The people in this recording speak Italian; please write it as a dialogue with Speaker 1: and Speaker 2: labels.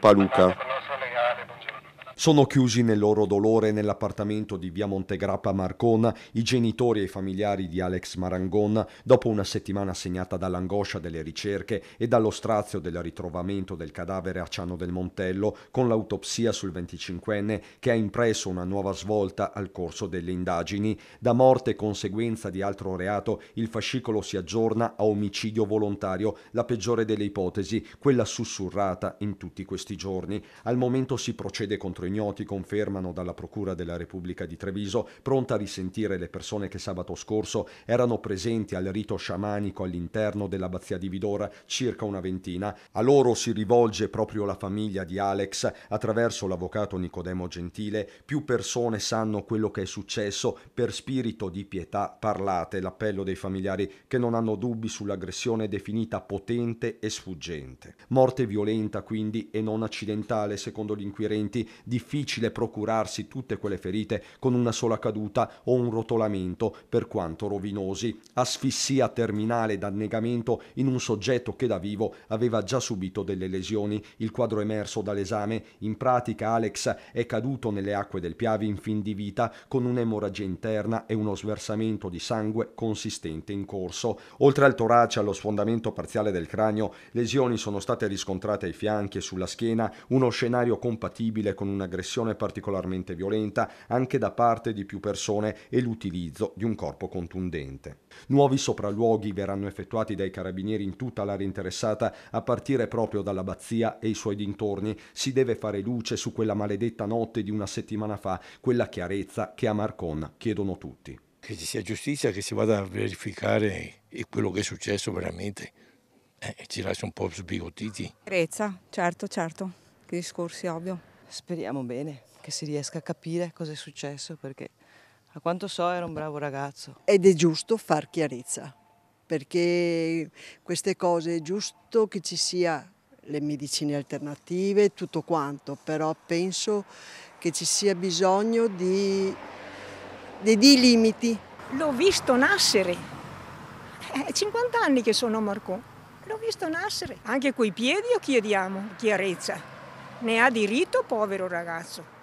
Speaker 1: Paluca. Sono chiusi nel loro dolore nell'appartamento di via Montegrappa Marcona i genitori e i familiari di Alex Marangon dopo una settimana segnata dall'angoscia delle ricerche e dallo strazio del ritrovamento del cadavere a Ciano del Montello con l'autopsia sul 25enne che ha impresso una nuova svolta al corso delle indagini. Da morte e conseguenza di altro reato il fascicolo si aggiorna a omicidio volontario, la peggiore delle ipotesi, quella sussurrata in tutti questi giorni. Al momento si procede contro i ignoti confermano dalla Procura della Repubblica di Treviso, pronta a risentire le persone che sabato scorso erano presenti al rito sciamanico all'interno dell'abbazia di Vidora, circa una ventina. A loro si rivolge proprio la famiglia di Alex attraverso l'avvocato Nicodemo Gentile. Più persone sanno quello che è successo, per spirito di pietà parlate, l'appello dei familiari che non hanno dubbi sull'aggressione definita potente e sfuggente. Morte violenta quindi e non accidentale secondo gli inquirenti di difficile procurarsi tutte quelle ferite con una sola caduta o un rotolamento, per quanto rovinosi. Asfissia terminale d'annegamento in un soggetto che da vivo aveva già subito delle lesioni. Il quadro emerso dall'esame, in pratica Alex è caduto nelle acque del Piavi in fin di vita con un'emorragia interna e uno sversamento di sangue consistente in corso. Oltre al torace e allo sfondamento parziale del cranio, lesioni sono state riscontrate ai fianchi e sulla schiena, uno scenario compatibile con una un'aggressione particolarmente violenta anche da parte di più persone e l'utilizzo di un corpo contundente. Nuovi sopralluoghi verranno effettuati dai carabinieri in tutta l'area interessata a partire proprio dall'abbazia e i suoi dintorni. Si deve fare luce su quella maledetta notte di una settimana fa, quella chiarezza che a Marcon chiedono tutti. Che ci sia giustizia, che si vada a verificare quello che è successo veramente. Eh, ci lascia un po' sbigottiti. Chiarezza, certo, certo. Che discorsi, ovvio. Speriamo bene che si riesca a capire cosa è successo perché a quanto so era un bravo ragazzo. Ed è giusto far chiarezza perché queste cose è giusto che ci sia le medicine alternative, tutto quanto, però penso che ci sia bisogno di, di, di limiti. L'ho visto nascere, è eh, 50 anni che sono a l'ho visto nascere, anche coi piedi io chiediamo chiarezza ne ha diritto, povero ragazzo.